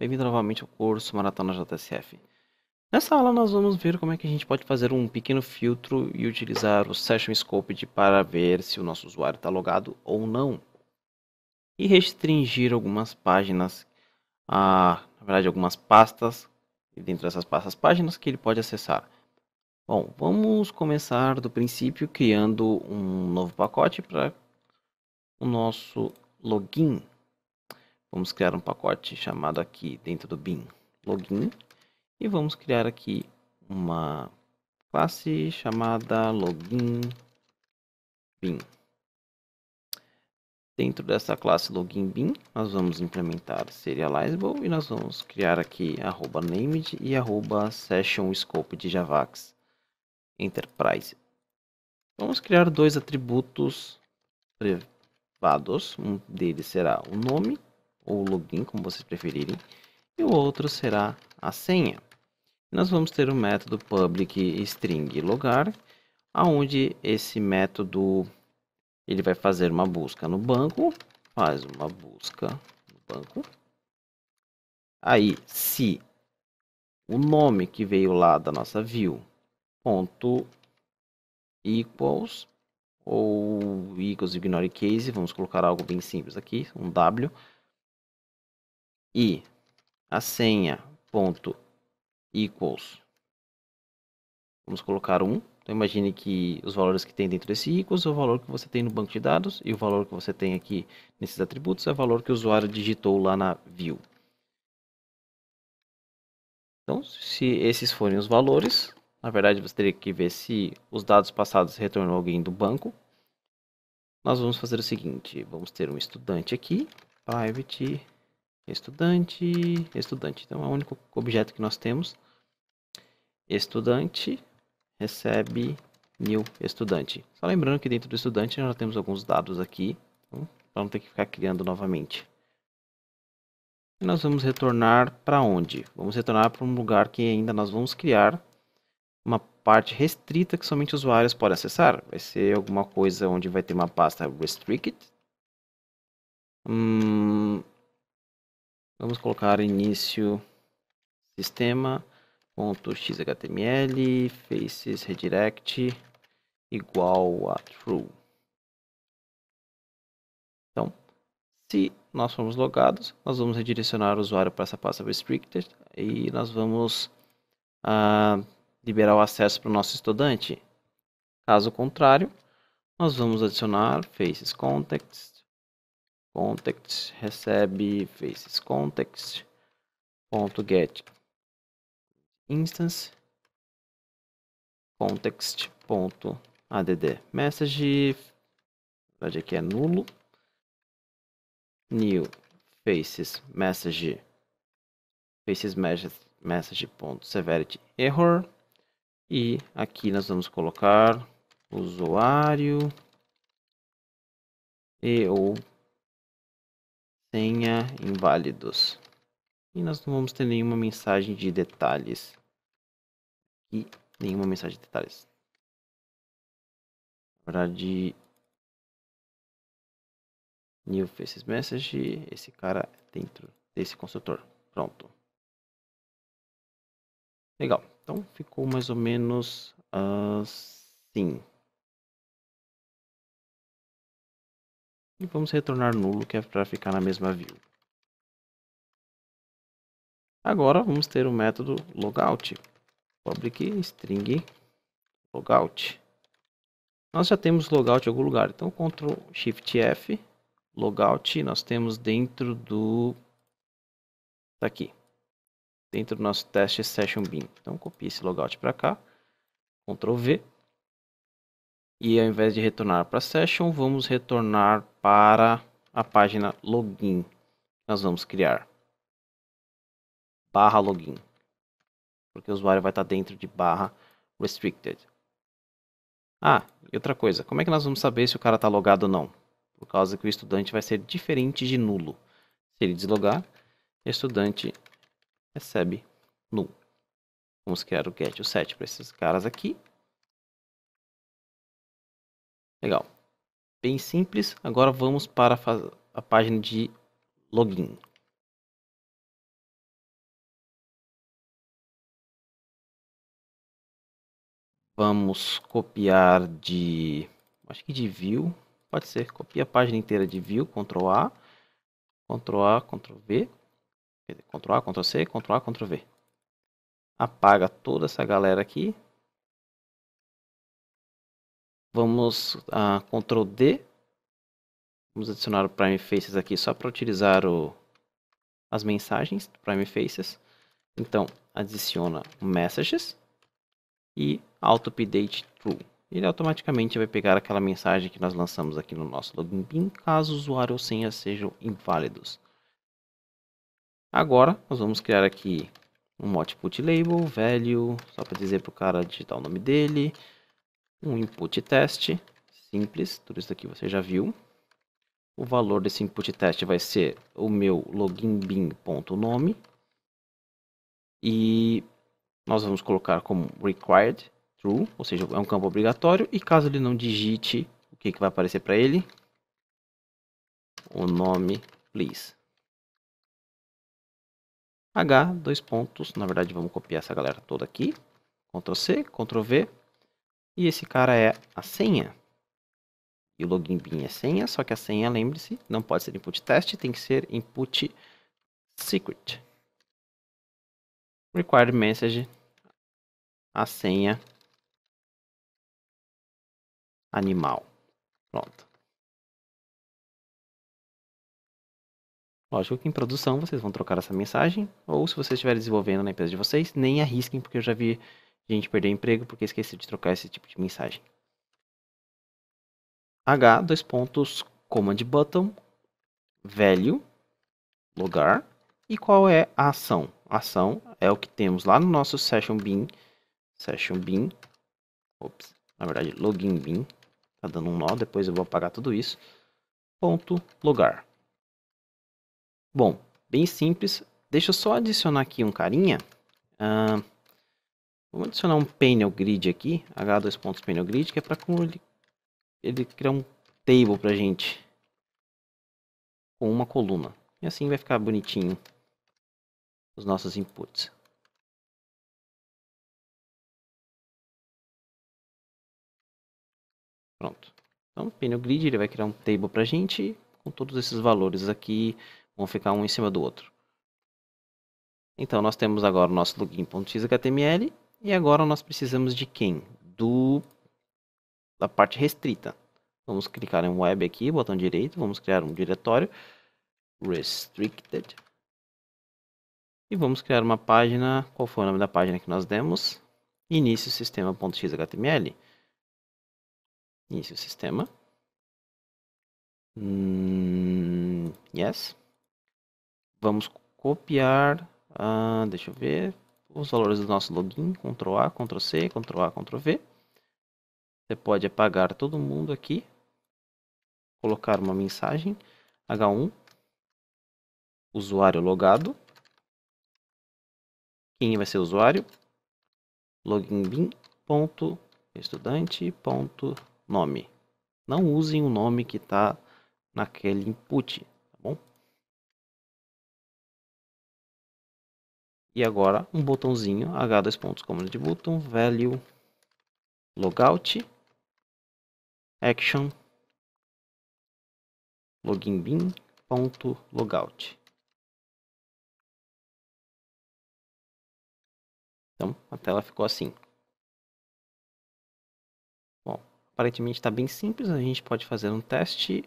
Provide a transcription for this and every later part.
Bem-vindo novamente ao curso Maratona JSF. Nessa aula nós vamos ver como é que a gente pode fazer um pequeno filtro e utilizar o Session de para ver se o nosso usuário está logado ou não. E restringir algumas páginas, a, na verdade algumas pastas, e dentro dessas pastas páginas que ele pode acessar. Bom, vamos começar do princípio criando um novo pacote para o nosso login. Vamos criar um pacote chamado aqui dentro do bin login e vamos criar aqui uma classe chamada login bin. Dentro dessa classe login bin, nós vamos implementar serializable e nós vamos criar aqui arroba named e arroba session scope de Javax Enterprise. Vamos criar dois atributos privados, um deles será o nome ou login, como vocês preferirem, e o outro será a senha. Nós vamos ter o método public string logar, aonde esse método ele vai fazer uma busca no banco, faz uma busca no banco. Aí, se o nome que veio lá da nossa view ponto equals ou equals ignore case, vamos colocar algo bem simples aqui, um w e a senha ponto equals vamos colocar um então imagine que os valores que tem dentro desse equals é o valor que você tem no banco de dados e o valor que você tem aqui nesses atributos é o valor que o usuário digitou lá na view então se esses forem os valores na verdade você teria que ver se os dados passados retornou alguém do banco nós vamos fazer o seguinte vamos ter um estudante aqui private estudante, estudante, então é o único objeto que nós temos. Estudante recebe new estudante. Só lembrando que dentro do estudante nós temos alguns dados aqui, então, para não ter que ficar criando novamente. E nós vamos retornar para onde? Vamos retornar para um lugar que ainda nós vamos criar uma parte restrita que somente usuários podem acessar. Vai ser alguma coisa onde vai ter uma pasta restricted. Hum, Vamos colocar início sistema.xhtml faces redirect igual a true. Então, se nós formos logados, nós vamos redirecionar o usuário para essa pasta restricted e nós vamos ah, liberar o acesso para o nosso estudante. Caso contrário, nós vamos adicionar faces context context recebe faces context ponto get instance context ponto add message verdade aqui é nulo new faces message faces message, ponto severity error e aqui nós vamos colocar usuário e ou senha inválidos. E nós não vamos ter nenhuma mensagem de detalhes. E nenhuma mensagem de detalhes. Na verdade, new faces message, esse cara é dentro desse construtor. Pronto. Legal. Então ficou mais ou menos ah, assim. E vamos retornar nulo, que é para ficar na mesma view. Agora vamos ter o método logout. Public string logout. Nós já temos logout em algum lugar, então Ctrl Shift F, logout, nós temos dentro do Está aqui. Dentro do nosso teste session bin. Então copie esse logout para cá, Ctrl V. E ao invés de retornar para session, vamos retornar para a página login. Nós vamos criar barra login, porque o usuário vai estar dentro de barra restricted. Ah, e outra coisa, como é que nós vamos saber se o cara está logado ou não? Por causa que o estudante vai ser diferente de nulo. Se ele deslogar, estudante recebe null. Vamos criar o get o set para esses caras aqui. Legal bem simples. Agora vamos para a página de login. Vamos copiar de, acho que de view, pode ser, copia a página inteira de view, Ctrl A, Ctrl A, Ctrl V, Ctrl A, Ctrl C, Ctrl A, Ctrl V. Apaga toda essa galera aqui, Vamos a ah, Ctrl D. Vamos adicionar o Prime Faces aqui só para utilizar o, as mensagens do Prime Faces. Então, adiciona Messages e Auto Update True. Ele automaticamente vai pegar aquela mensagem que nós lançamos aqui no nosso login bin, caso o usuário ou senha sejam inválidos. Agora, nós vamos criar aqui um output label, value, só para dizer para o cara digitar o nome dele um input test simples, tudo isso aqui você já viu. O valor desse input test vai ser o meu loginbin.nome e nós vamos colocar como required true, ou seja, é um campo obrigatório e caso ele não digite, o que, que vai aparecer para ele? O nome please. H, dois pontos, na verdade vamos copiar essa galera toda aqui, Ctrl C, Ctrl V, e esse cara é a senha. E o login bin é senha, só que a senha, lembre-se, não pode ser input test, tem que ser input secret. Required message, a senha animal. Pronto. Lógico que em produção vocês vão trocar essa mensagem, ou se vocês estiverem desenvolvendo na empresa de vocês, nem arrisquem, porque eu já vi gente perder emprego porque esqueci de trocar esse tipo de mensagem. H, dois pontos, command button, velho lugar, e qual é a ação? A ação é o que temos lá no nosso session bin, session bin, ops, na verdade login bin, tá dando um nó, depois eu vou apagar tudo isso, ponto, lugar. Bom, bem simples, deixa eu só adicionar aqui um carinha, uh, Vamos adicionar um panel grid aqui, h2 pontos panel grid, que é para ele, ele criar um table a gente com uma coluna. E assim vai ficar bonitinho os nossos inputs. Pronto. Então, o panel grid ele vai criar um table para a gente com todos esses valores aqui vão ficar um em cima do outro. Então, nós temos agora o nosso login.xhtml e agora nós precisamos de quem? Do da parte restrita. Vamos clicar em web aqui, botão direito, vamos criar um diretório restricted. E vamos criar uma página, qual foi o nome da página que nós demos? Início sistema.xhtml. Início sistema. Hum, yes. Vamos copiar, ah, deixa eu ver, os valores do nosso login, Ctrl A, Ctrl C, Ctrl A, Ctrl V. Você pode apagar todo mundo aqui, colocar uma mensagem H1, usuário logado, quem vai ser o usuário, login ponto, estudante, ponto, nome. Não usem o nome que está naquele input, E agora um botãozinho h dois pontos de button value logout action login bin ponto logout. Então a tela ficou assim. Bom, aparentemente está bem simples. A gente pode fazer um teste.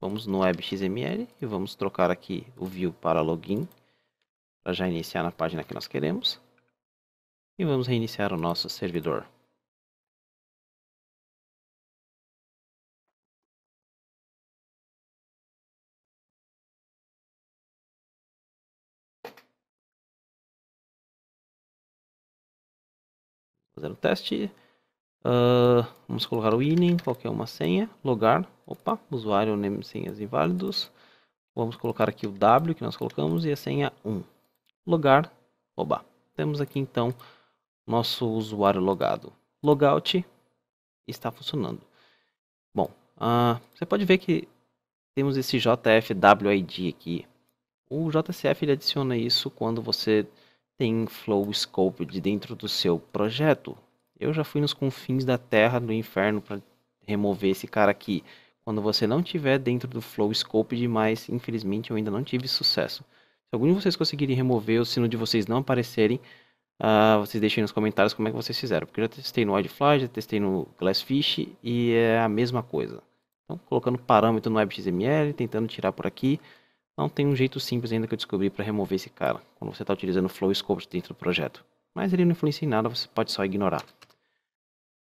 Vamos no web XML e vamos trocar aqui o view para login para já iniciar na página que nós queremos. E vamos reiniciar o nosso servidor. fazer o teste. Uh, vamos colocar o inen, qualquer uma senha, logar, opa, usuário, name, senhas inválidos. Vamos colocar aqui o W que nós colocamos e a senha 1 logar, oba, temos aqui então nosso usuário logado. Logout está funcionando. Bom, uh, você pode ver que temos esse JFWID aqui. O JSF ele adiciona isso quando você tem flow scope de dentro do seu projeto. Eu já fui nos confins da terra, do inferno, para remover esse cara aqui. Quando você não tiver dentro do flow scope demais, infelizmente eu ainda não tive sucesso. Se algum de vocês conseguirem remover, o sino de vocês não aparecerem, uh, vocês deixem nos comentários como é que vocês fizeram. Porque eu já testei no Wildfly, já testei no Glassfish e é a mesma coisa. Então, colocando parâmetro no WebXML, tentando tirar por aqui. Não tem um jeito simples ainda que eu descobri para remover esse cara, quando você está utilizando Flow Scope dentro do projeto. Mas ele não influencia em nada, você pode só ignorar.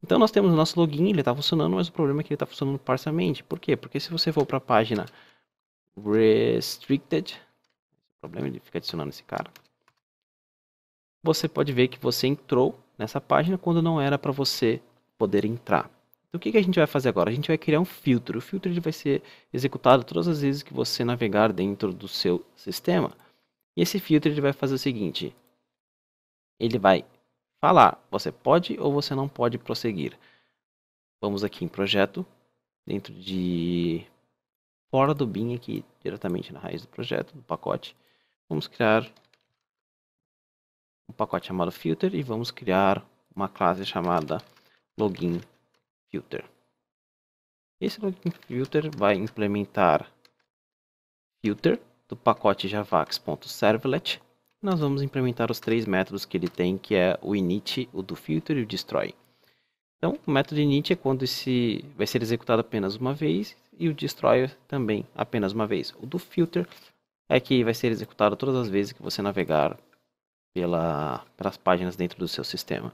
Então nós temos o nosso login, ele está funcionando, mas o problema é que ele está funcionando parcialmente. Por quê? Porque se você for para a página restricted, problema, ele fica adicionando esse cara. Você pode ver que você entrou nessa página quando não era para você poder entrar. Então, o que, que a gente vai fazer agora? A gente vai criar um filtro. O filtro ele vai ser executado todas as vezes que você navegar dentro do seu sistema. E esse filtro ele vai fazer o seguinte. Ele vai falar, você pode ou você não pode prosseguir. Vamos aqui em projeto, dentro de fora do BIM aqui, diretamente na raiz do projeto, do pacote. Vamos criar um pacote chamado filter e vamos criar uma classe chamada login filter. Esse login filter vai implementar filter do pacote javax.servlet. Nós vamos implementar os três métodos que ele tem, que é o init, o do filter e o destroy. Então, o método init é quando esse vai ser executado apenas uma vez e o destroy também apenas uma vez. O do filter é que vai ser executado todas as vezes que você navegar pela, pelas páginas dentro do seu sistema.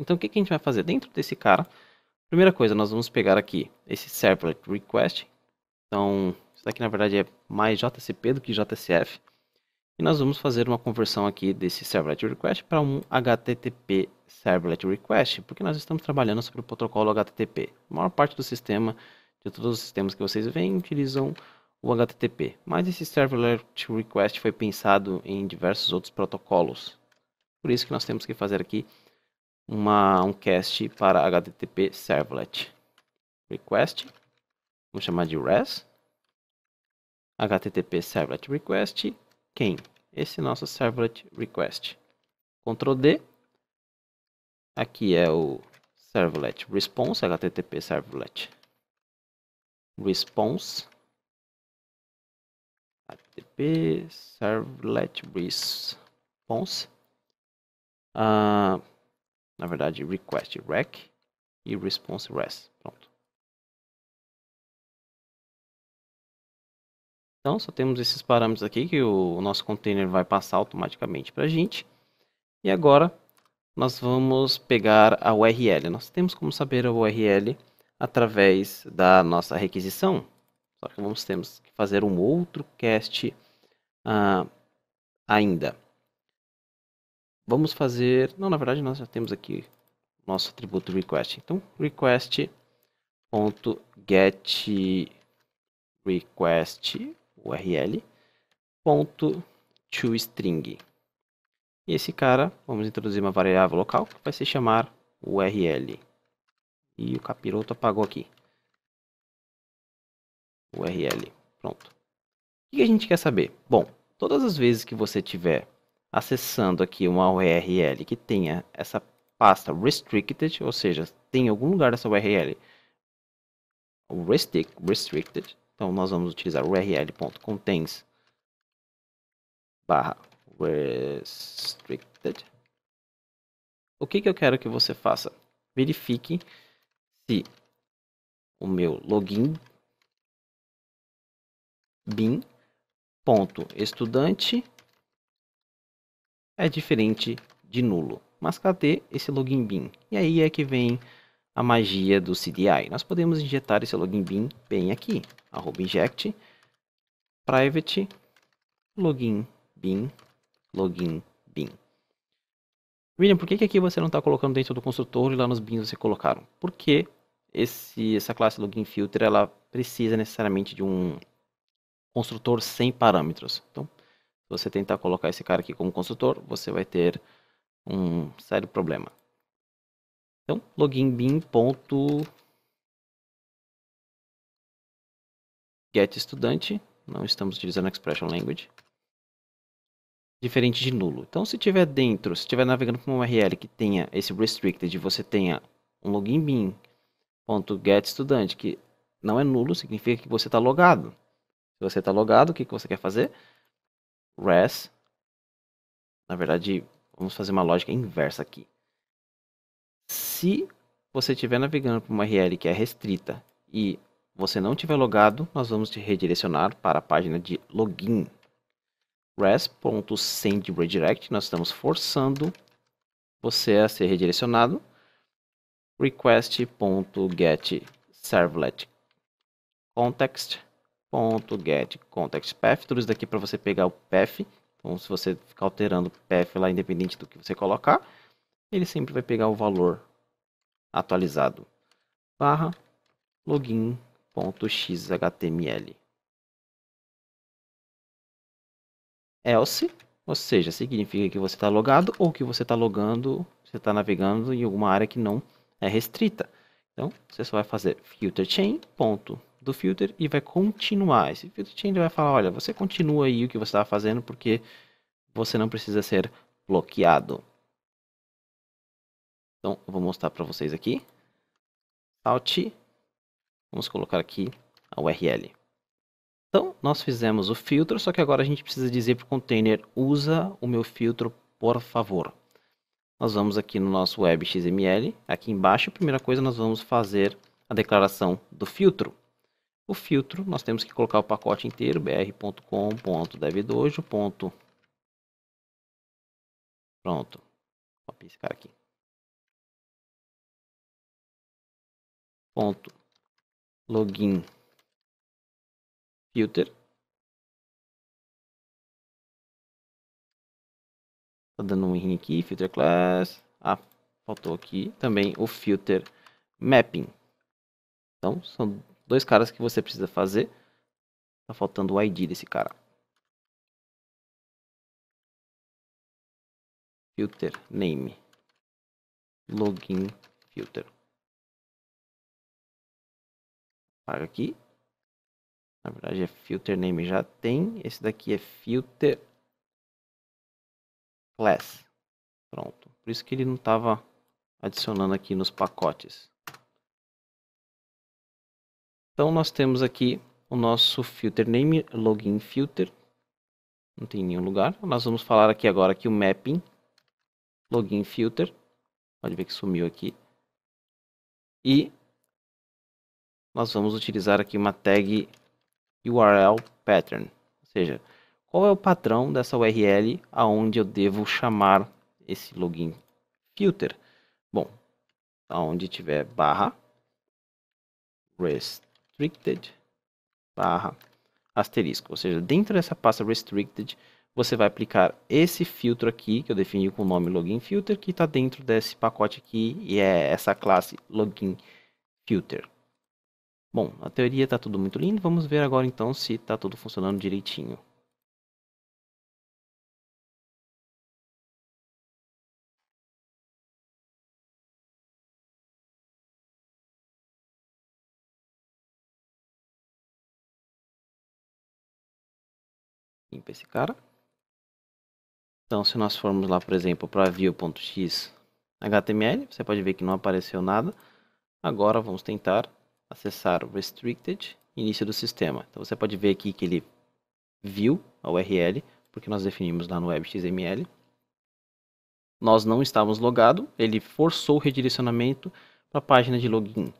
Então o que, que a gente vai fazer dentro desse cara? Primeira coisa, nós vamos pegar aqui esse servlet request. Então, isso daqui na verdade é mais JCP do que JSF. E nós vamos fazer uma conversão aqui desse servlet request para um HTTP servlet request, porque nós estamos trabalhando sobre o protocolo HTTP. A maior parte do sistema, de todos os sistemas que vocês veem, utilizam o HTTP, mas esse Servlet Request foi pensado em diversos outros protocolos. Por isso que nós temos que fazer aqui uma, um cast para HTTP Servlet Request. Vamos chamar de REST. HTTP Servlet Request. Quem? Esse nosso Servlet Request. Ctrl D. Aqui é o Servlet Response, HTTP Servlet Response HTTP servlet response. Uh, ah, na verdade, request rec e response res. Pronto. Então, só temos esses parâmetros aqui que o nosso container vai passar automaticamente para a gente. E agora, nós vamos pegar a URL. Nós temos como saber a URL através da nossa requisição. Só que vamos temos que fazer um outro cast uh, ainda. Vamos fazer. Não, na verdade nós já temos aqui nosso atributo request. Então, request.get request url ponto to string. E esse cara, vamos introduzir uma variável local que vai se chamar url. E o capiroto apagou aqui. URL. Pronto. O que a gente quer saber? Bom, todas as vezes que você tiver acessando aqui uma URL que tenha essa pasta restricted, ou seja, tem algum lugar essa URL restricted, então nós vamos utilizar url.contains barra restricted. O que, que eu quero que você faça? Verifique se o meu login bin ponto estudante é diferente de nulo. Mas cadê esse login bin? E aí é que vem a magia do CDI. Nós podemos injetar esse login bin bem aqui, arroba inject private login bin login bin. William, por que, que aqui você não está colocando dentro do construtor e lá nos bins você colocaram? Porque esse, essa classe login filter ela precisa necessariamente de um construtor sem parâmetros. Então, se você tentar colocar esse cara aqui como construtor, você vai ter um sério problema. Então, login bin ponto get estudante, não estamos utilizando a expression language, diferente de nulo. Então, se tiver dentro, se estiver navegando com uma URL que tenha esse restricted, você tenha um login bin ponto get estudante que não é nulo, significa que você está logado. Se você está logado, o que, que você quer fazer? Res. Na verdade, vamos fazer uma lógica inversa aqui. Se você estiver navegando para uma URL que é restrita e você não tiver logado, nós vamos te redirecionar para a página de login. res.sendredirect, nós estamos forçando você a ser redirecionado. request.getServletContext ponto get context path, tudo isso daqui para você pegar o path. Então, se você ficar alterando o path lá, independente do que você colocar, ele sempre vai pegar o valor atualizado. Barra login.xhtml. Else, ou seja, significa que você está logado ou que você está logando, você está navegando em alguma área que não é restrita. Então, você só vai fazer filterchain.xhtml do filter e vai continuar. Esse filter change vai falar, olha, você continua aí o que você estava fazendo porque você não precisa ser bloqueado. Então, eu vou mostrar para vocês aqui. Salt. Vamos colocar aqui a URL. Então, nós fizemos o filtro, só que agora a gente precisa dizer para o container, usa o meu filtro, por favor. Nós vamos aqui no nosso web XML, aqui embaixo, a primeira coisa nós vamos fazer a declaração do filtro. O filtro, nós temos que colocar o pacote inteiro, br.com.devdojo. Pronto. Copia esse cara aqui. Ponto. Login. Filter. Tá dando um errinho aqui, filter class. Ah, faltou aqui também o filter mapping. Então, são dois caras que você precisa fazer. Tá faltando o ID desse cara. Filter name. Login filter. Apaga aqui. Na verdade é filter name já tem. Esse daqui é filter class. Pronto. Por isso que ele não estava adicionando aqui nos pacotes. Então nós temos aqui o nosso filter name login filter. Não tem nenhum lugar. Nós vamos falar aqui agora que o mapping login filter. Pode ver que sumiu aqui. E nós vamos utilizar aqui uma tag URL pattern, ou seja, qual é o padrão dessa URL aonde eu devo chamar esse login filter? Bom, aonde tiver barra rest restricted barra asterisco. Ou seja, dentro dessa pasta restricted, você vai aplicar esse filtro aqui, que eu defini com o nome login filter, que está dentro desse pacote aqui e é essa classe login filter. Bom, na teoria está tudo muito lindo, vamos ver agora então se está tudo funcionando direitinho. para esse cara. Então, se nós formos lá, por exemplo, para view.x HTML, você pode ver que não apareceu nada. Agora vamos tentar acessar restricted, início do sistema. Então, você pode ver aqui que ele viu a URL, porque nós definimos lá no web.xml. Nós não estávamos logado, ele forçou o redirecionamento para a página de login.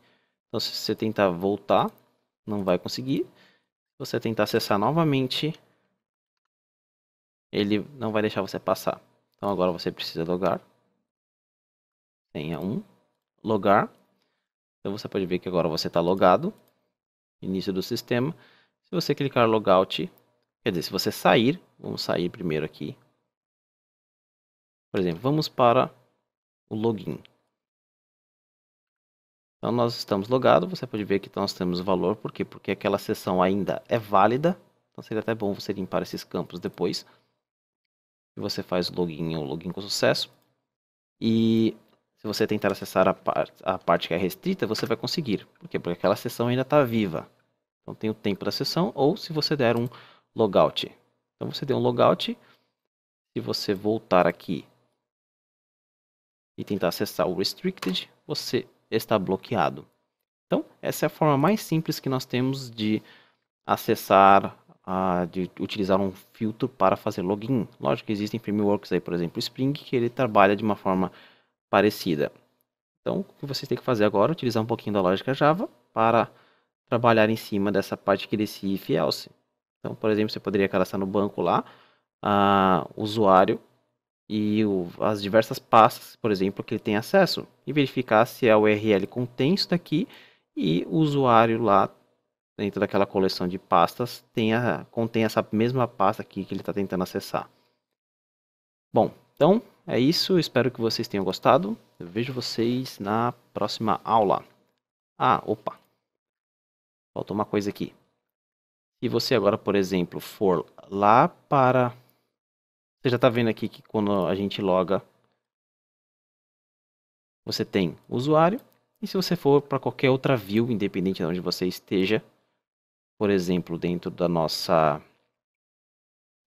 Então, se você tentar voltar, não vai conseguir. Se você tentar acessar novamente ele não vai deixar você passar. Então agora você precisa logar. Senha 1. Logar. Então você pode ver que agora você está logado. Início do sistema. Se você clicar logout, quer dizer, se você sair, vamos sair primeiro aqui. Por exemplo, vamos para o login. Então nós estamos logados, você pode ver que nós temos valor, por quê? Porque aquela sessão ainda é válida, então seria até bom você limpar esses campos depois e você faz o login ou login com sucesso. E se você tentar acessar a, par a parte que é restrita, você vai conseguir. Por quê? Porque aquela sessão ainda está viva. Então tem o tempo da sessão, ou se você der um logout. Então você deu um logout, se você voltar aqui e tentar acessar o restricted, você está bloqueado. Então, essa é a forma mais simples que nós temos de acessar ah, de utilizar um filtro para fazer login. Lógico que existem frameworks aí, por exemplo, Spring, que ele trabalha de uma forma parecida. Então, o que vocês têm que fazer agora é utilizar um pouquinho da lógica Java para trabalhar em cima dessa parte que desse if else. Então, por exemplo, você poderia cadastrar no banco lá, o usuário e o, as diversas pastas, por exemplo, que ele tem acesso e verificar se a é URL contém isso daqui e o usuário lá dentro daquela coleção de pastas tenha, contém essa mesma pasta aqui que ele está tentando acessar. Bom, então é isso. Espero que vocês tenham gostado. Eu vejo vocês na próxima aula. Ah, opa! Faltou uma coisa aqui. Se você agora, por exemplo, for lá para... Você já está vendo aqui que quando a gente loga, você tem usuário. E se você for para qualquer outra view, independente de onde você esteja, por exemplo, dentro da nossa...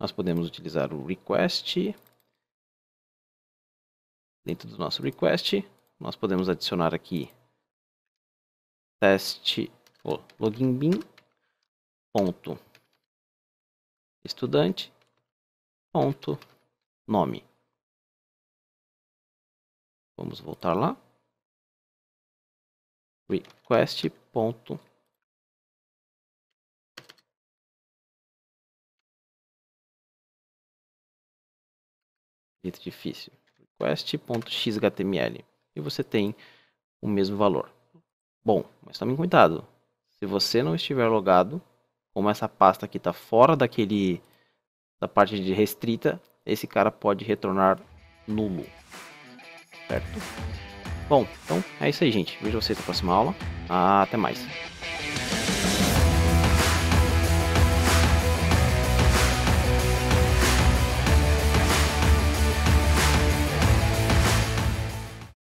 Nós podemos utilizar o request. Dentro do nosso request, nós podemos adicionar aqui teste oh, bin ponto estudante ponto nome. Vamos voltar lá. request ponto jeito difícil. Request.xhtml. E você tem o mesmo valor. Bom, mas tome cuidado. Se você não estiver logado, como essa pasta aqui está fora daquele da parte de restrita, esse cara pode retornar nulo. Certo? Bom, então é isso aí, gente. Vejo vocês na próxima aula. Até mais.